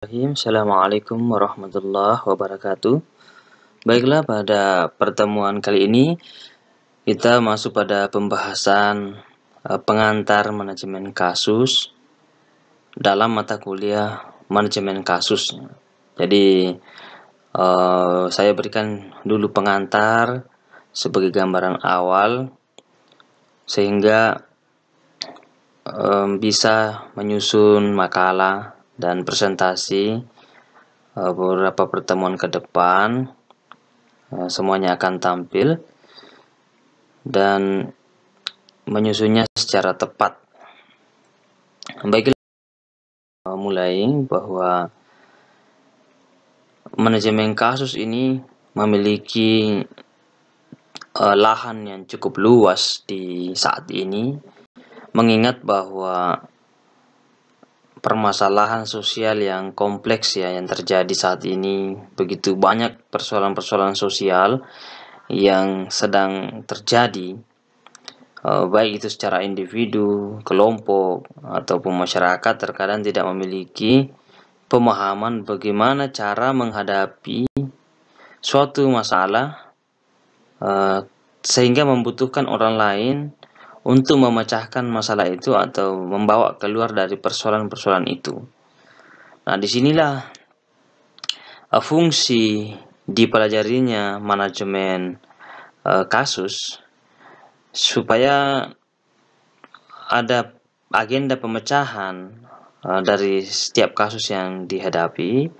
Assalamualaikum warahmatullahi wabarakatuh. Baiklah, pada pertemuan kali ini kita masuk pada pembahasan eh, pengantar manajemen kasus dalam mata kuliah manajemen kasus. Jadi, eh, saya berikan dulu pengantar sebagai gambaran awal, sehingga eh, bisa menyusun makalah dan presentasi eh, beberapa pertemuan ke depan eh, semuanya akan tampil dan menyusunnya secara tepat. Baiklah mulai bahwa manajemen kasus ini memiliki eh, lahan yang cukup luas di saat ini mengingat bahwa permasalahan sosial yang kompleks ya yang terjadi saat ini. Begitu banyak persoalan-persoalan sosial yang sedang terjadi eh, baik itu secara individu, kelompok ataupun masyarakat terkadang tidak memiliki pemahaman bagaimana cara menghadapi suatu masalah eh, sehingga membutuhkan orang lain untuk memecahkan masalah itu atau membawa keluar dari persoalan-persoalan itu. Nah, disinilah eh, fungsi dipelajarinya manajemen eh, kasus supaya ada agenda pemecahan eh, dari setiap kasus yang dihadapi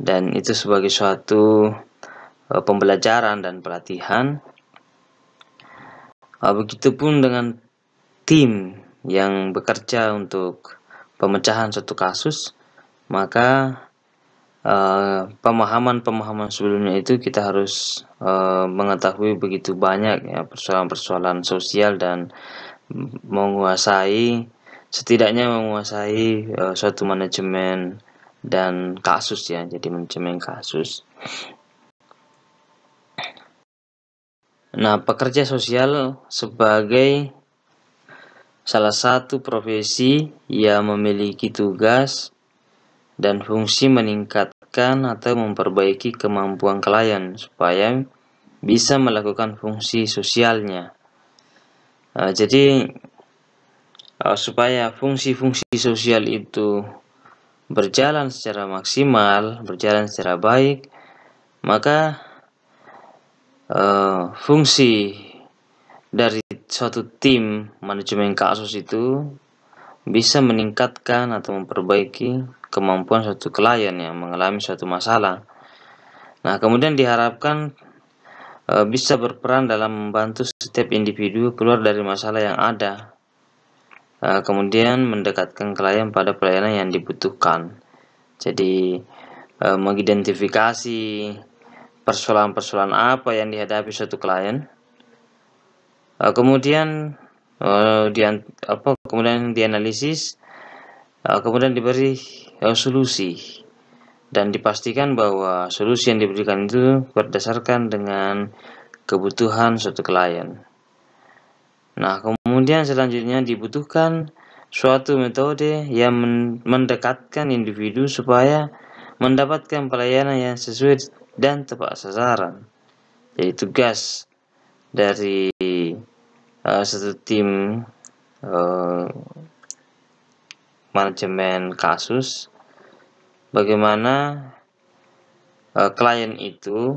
dan itu sebagai suatu pembelajaran dan pelatihan Ah, Begitupun dengan tim yang bekerja untuk pemecahan suatu kasus, maka eh, pemahaman-pemahaman uh, sebelumnya itu kita harus uh, mengetahui begitu banyak ya persoalan-persoalan sosial dan menguasai setidaknya menguasai uh, suatu manajemen dan kasus ya jadi manajemen kasus Nah, pekerja sosial sebagai salah satu profesi yang memiliki tugas dan fungsi meningkatkan atau memperbaiki kemampuan klien supaya bisa melakukan fungsi sosialnya. Eh, jadi, eh, supaya fungsi-fungsi sosial itu berjalan secara maksimal, berjalan secara baik, maka Eh, fungsi dari suatu tim manajemen kasus itu bisa meningkatkan atau memperbaiki kemampuan suatu klien yang mengalami suatu masalah. Nah, kemudian diharapkan e, bisa berperan dalam membantu setiap individu keluar dari masalah yang ada eh, kemudian mendekatkan klien pada pelayanan yang dibutuhkan. Jadi, mengidentifikasi persoalan-persoalan apa yang dihadapi suatu klien. Uh, kemudian uh, eh, di apa kemudian dianalisis uh, kemudian diberi uh, solusi dan dipastikan bahwa solusi yang diberikan itu berdasarkan dengan kebutuhan suatu klien. Nah, kemudian selanjutnya dibutuhkan suatu metode yang mendekatkan individu supaya mendapatkan pelayanan yang sesuai dan tepat sasaran. Jadi tugas dari uh, satu tim uh, manajemen kasus bagaimana uh, klien itu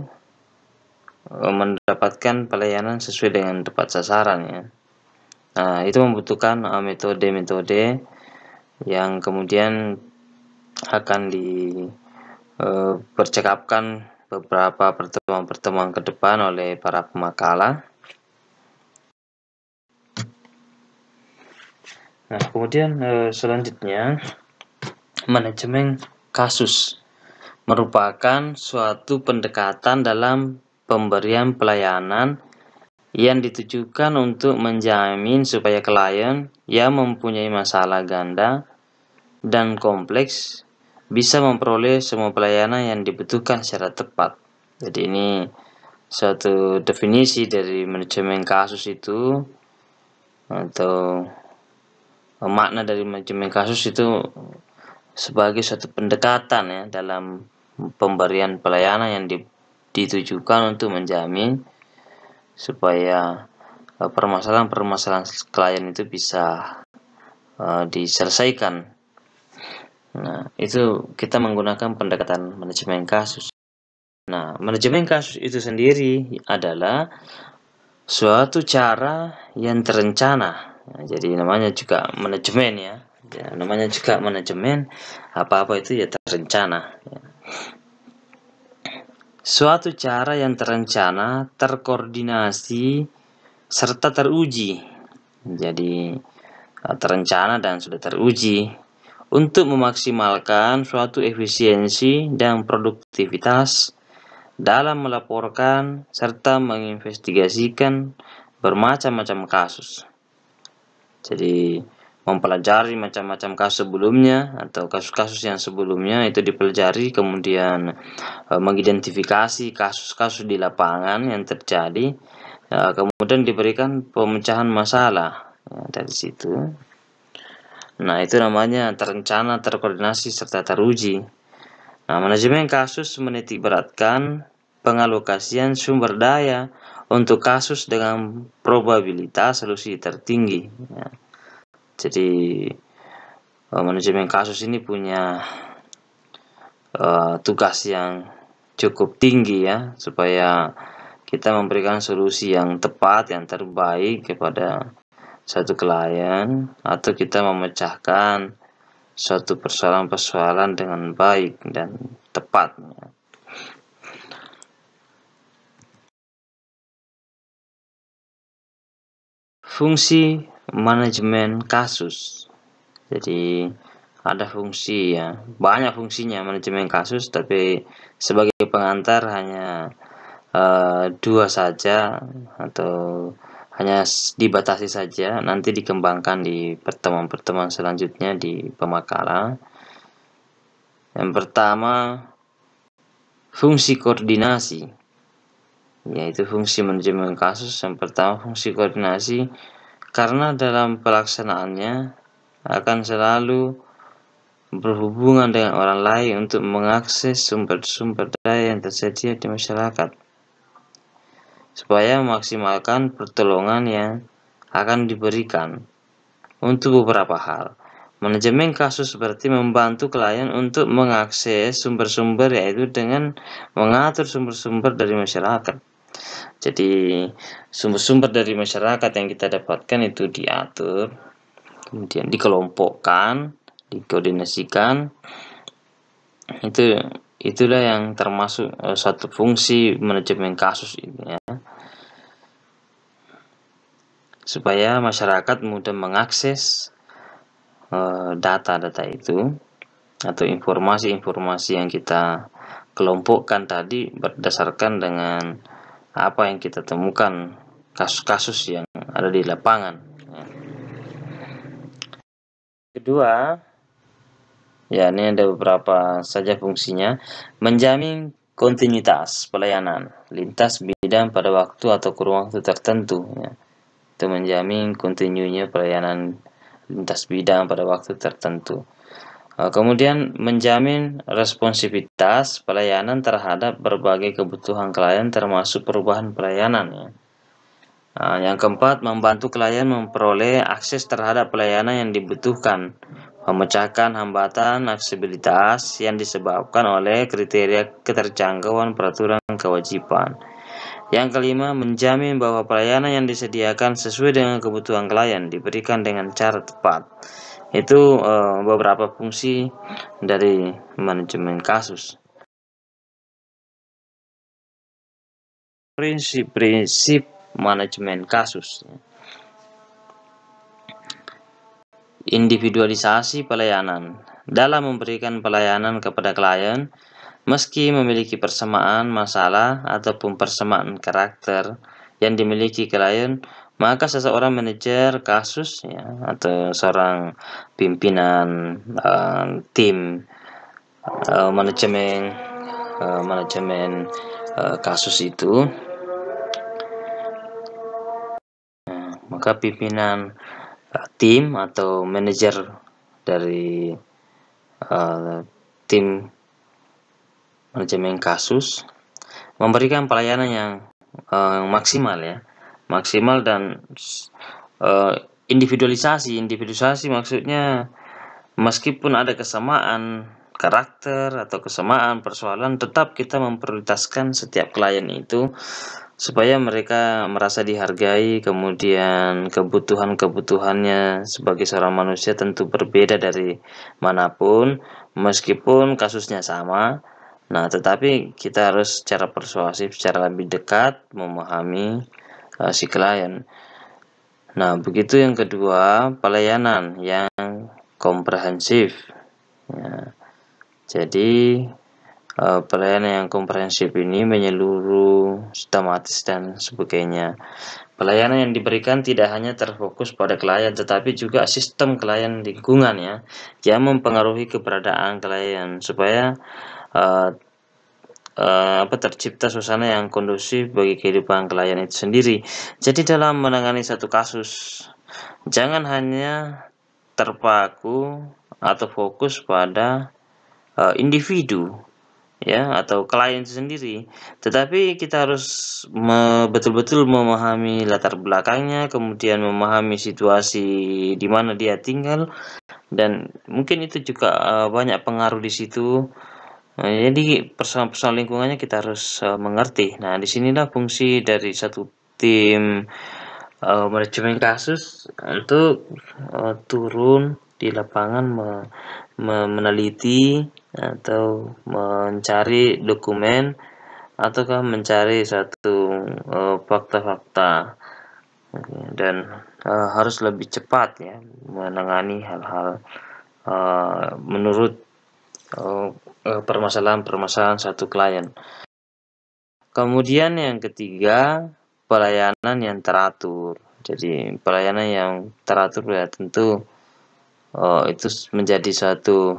uh, mendapatkan pelayanan sesuai dengan tepat sasaran ya. Nah, itu membutuhkan metode-metode uh, yang kemudian akan dipercakapkan uh, beberapa pertemuan-pertemuan ke depan oleh para pemakalah. Nah, kemudian eh, selanjutnya manajemen kasus merupakan suatu pendekatan dalam pemberian pelayanan yang ditujukan untuk menjamin supaya klien yang mempunyai masalah ganda dan kompleks bisa memperoleh semua pelayanan yang dibutuhkan secara tepat. Jadi ini suatu definisi dari manajemen kasus itu atau makna dari manajemen kasus itu sebagai suatu pendekatan ya dalam pemberian pelayanan yang ditujukan untuk menjamin supaya eh, permasalahan-permasalahan klien itu bisa eh, diselesaikan Nah, itu kita menggunakan pendekatan manajemen kasus. Nah, manajemen kasus itu sendiri adalah suatu cara yang terencana. Nah, jadi namanya juga manajemen ya. ya. Namanya juga manajemen apa-apa itu ya terencana. Ya. Suatu cara yang terencana, terkoordinasi, serta teruji. Jadi eh, terencana dan sudah teruji untuk memaksimalkan suatu efisiensi dan produktivitas dalam melaporkan serta menginvestigasikan bermacam-macam kasus. Jadi mempelajari macam-macam kasus sebelumnya atau kasus-kasus yang sebelumnya itu dipelajari kemudian e, mengidentifikasi kasus-kasus di lapangan yang terjadi e, kemudian diberikan pemecahan masalah ya, dari situ Nah, itu namanya terencana, terkoordinasi, serta teruji. Nah, manajemen kasus menitikberatkan pengalokasian sumber daya untuk kasus dengan probabilitas solusi tertinggi. Ya. Jadi, eh, manajemen kasus ini punya uh, tugas yang cukup tinggi ya, supaya kita memberikan solusi yang tepat, yang terbaik kepada satu klien atau kita memecahkan suatu persoalan-persoalan dengan baik dan tepat. Fungsi manajemen kasus. Jadi ada fungsi ya, banyak fungsinya manajemen kasus, tapi sebagai pengantar hanya uh, dua saja atau hanya dibatasi saja nanti dikembangkan di pertemuan-pertemuan selanjutnya di pemakaran yang pertama fungsi koordinasi yaitu fungsi manajemen kasus yang pertama fungsi koordinasi karena dalam pelaksanaannya akan selalu berhubungan dengan orang lain untuk mengakses sumber-sumber daya yang tersedia di masyarakat supaya memaksimalkan pertolongan yang akan diberikan untuk beberapa hal. Manajemen kasus seperti membantu klien untuk mengakses sumber-sumber yaitu dengan mengatur sumber-sumber dari masyarakat. Jadi sumber-sumber dari masyarakat yang kita dapatkan itu diatur, kemudian dikelompokkan, dikoordinasikan. Itu itulah yang termasuk uh, eh, satu fungsi manajemen kasus ini ya supaya masyarakat mudah mengakses eh, data-data uh, itu atau informasi-informasi yang kita kelompokkan tadi berdasarkan dengan apa yang kita temukan kasus-kasus yang ada di lapangan. Ya. Kedua, ya ini ada beberapa saja fungsinya menjamin kontinuitas pelayanan lintas bidang pada waktu atau kurun waktu tertentu ya. itu menjamin kontinuinya pelayanan lintas bidang pada waktu tertentu eh, kemudian menjamin responsivitas pelayanan terhadap berbagai kebutuhan klien termasuk perubahan pelayanan ya. Eh, yang keempat, membantu klien memperoleh akses terhadap pelayanan yang dibutuhkan memecahkan hambatan aksesibilitas yang disebabkan oleh kriteria keterjangkauan peraturan kewajiban. Yang kelima, menjamin bahwa pelayanan yang disediakan sesuai dengan kebutuhan klien diberikan dengan cara tepat. Itu e, beberapa fungsi dari manajemen kasus. Prinsip-prinsip manajemen kasus. Individualisasi pelayanan dalam memberikan pelayanan kepada klien, meski memiliki persamaan masalah ataupun persamaan karakter yang dimiliki klien, maka seseorang manajer kasus ya, atau seorang pimpinan uh, tim uh, manajemen uh, manajemen uh, kasus itu, maka pimpinan tim atau manajer dari uh, tim manajemen kasus memberikan pelayanan yang uh, maksimal ya maksimal dan uh, individualisasi individualisasi maksudnya meskipun ada kesamaan karakter atau kesamaan persoalan tetap kita memprioritaskan setiap klien itu supaya mereka merasa dihargai kemudian kebutuhan-kebutuhannya sebagai seorang manusia tentu berbeda dari manapun meskipun kasusnya sama nah tetapi kita harus secara persuasif secara lebih dekat memahami uh, si klien nah begitu yang kedua pelayanan yang komprehensif ya jadi eh, pelayanan yang komprehensif ini menyeluruh, sistematis dan sebagainya. Pelayanan yang diberikan tidak hanya terfokus pada klien, tetapi juga sistem klien lingkungan ya, yang mempengaruhi keberadaan klien supaya uh, uh, apa tercipta suasana yang kondusif bagi kehidupan klien itu sendiri. Jadi dalam menangani satu kasus, jangan hanya terpaku atau fokus pada uh, individu ya atau klien itu sendiri tetapi kita harus betul-betul me memahami latar belakangnya kemudian memahami situasi di mana dia tinggal dan mungkin itu juga uh, banyak pengaruh di situ nah, jadi persoalan-persoalan lingkungannya kita harus uh, mengerti nah di disinilah fungsi dari satu tim uh, manajemen kasus untuk uh, turun di lapangan me me meneliti atau mencari dokumen ataukah mencari satu eh, fakta-fakta uh, dan uh, harus lebih cepat ya menangani hal-hal uh, menurut permasalahan-permasalahan uh, satu klien. Kemudian yang ketiga pelayanan yang teratur. Jadi pelayanan yang teratur ya tentu uh, itu menjadi satu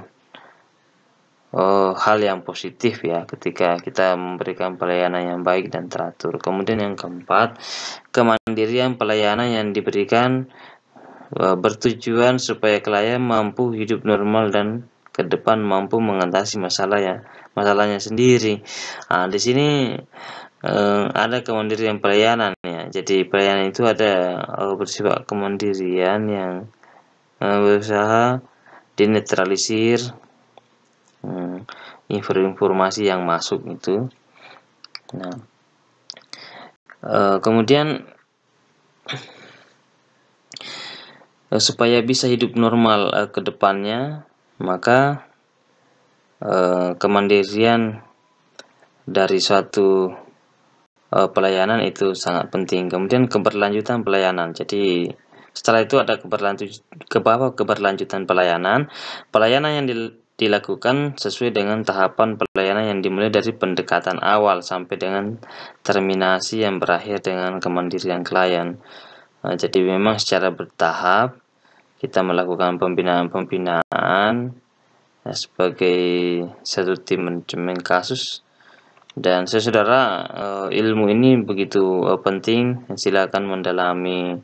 uh, hal yang positif ya ketika kita memberikan pelayanan yang baik dan teratur. Kemudian yang keempat, kemandirian pelayanan yang diberikan uh, bertujuan supaya klien mampu hidup normal dan ke depan mampu mengatasi masalah ya masalahnya sendiri. Nah, di sini eh, ada kemandirian pelayanan ya. Jadi pelayanan itu ada eh, bersifat kemandirian yang eh, berusaha dinetralisir Hmm, informasi yang masuk itu. Nah, e, kemudian e, supaya bisa hidup normal e, ke depannya, maka e, kemandirian dari suatu e, pelayanan itu sangat penting. Kemudian keberlanjutan pelayanan. Jadi setelah itu ada keberlanjutan keberlanjutan pelayanan. Pelayanan yang di dilakukan sesuai dengan tahapan pelayanan yang dimulai dari pendekatan awal sampai dengan terminasi yang berakhir dengan kemandirian klien. Nah, jadi memang secara bertahap kita melakukan pembinaan-pembinaan ya, sebagai satu tim manajemen kasus dan saudara eh, ilmu ini begitu eh, penting silakan mendalami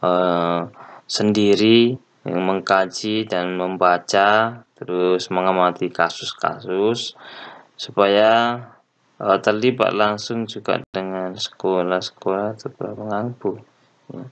eh, sendiri mengkaji dan membaca terus mengamati kasus-kasus supaya eh, terlibat langsung juga dengan sekolah-sekolah atau ngangbu ya.